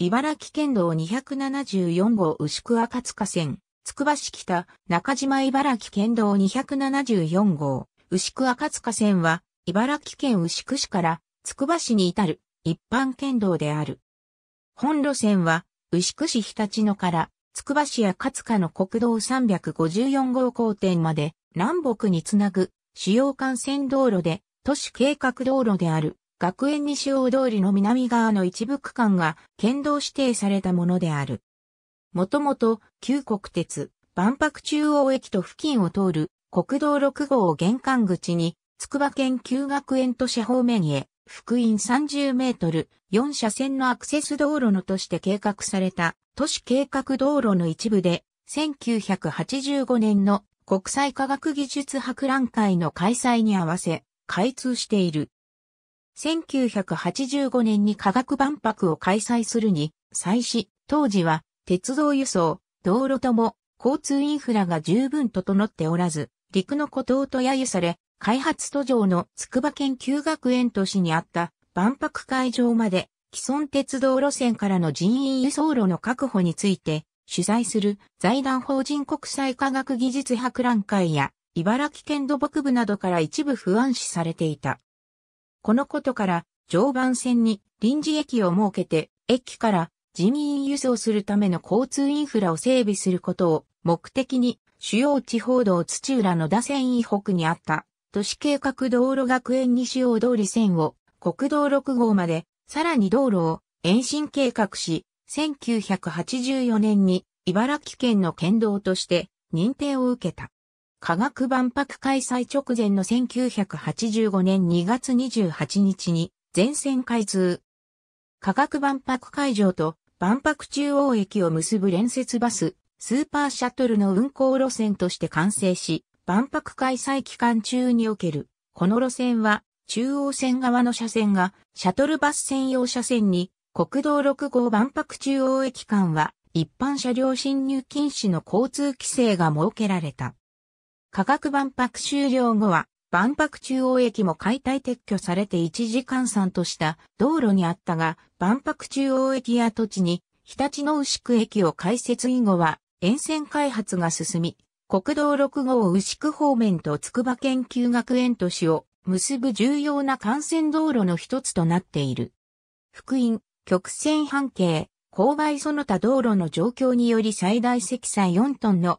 茨城県道274号牛久赤塚線、つくば市北、中島茨城県道274号、牛久赤塚線は、茨城県牛久市から、つくば市に至る、一般県道である。本路線は、牛久市日立野から、つくば市赤塚の国道354号交点まで、南北につなぐ、主要幹線道路で、都市計画道路である。学園西大通りの南側の一部区間が県道指定されたものである。もともと、旧国鉄、万博中央駅と付近を通る国道6号玄関口に、筑波県旧学園都市方面へ、福音30メートル、4車線のアクセス道路のとして計画された都市計画道路の一部で、1985年の国際科学技術博覧会の開催に合わせ、開通している。1985年に科学万博を開催するに、際し、当時は鉄道輸送、道路とも交通インフラが十分整っておらず、陸の孤島と揶揄され、開発途上の筑波研究学園都市にあった万博会場まで既存鉄道路線からの人員輸送路の確保について主催する財団法人国際科学技術博覧会や茨城県土木部などから一部不安視されていた。このことから、常磐線に臨時駅を設けて、駅から人員輸送するための交通インフラを整備することを目的に、主要地方道土浦の打線以北にあった、都市計画道路学園西大通り線を国道6号まで、さらに道路を延伸計画し、1984年に茨城県の県道として認定を受けた。科学万博開催直前の1985年2月28日に全線開通。科学万博会場と万博中央駅を結ぶ連接バス、スーパーシャトルの運行路線として完成し、万博開催期間中における、この路線は中央線側の車線がシャトルバス専用車線に国道6号万博中央駅間は一般車両進入禁止の交通規制が設けられた。価格万博終了後は、万博中央駅も解体撤去されて一時換算とした道路にあったが、万博中央駅や土地に、日立の牛久駅を開設以後は、沿線開発が進み、国道6号牛久方面と筑波研究学園都市を結ぶ重要な幹線道路の一つとなっている。福音、曲線半径、勾配その他道路の状況により最大積載4トンの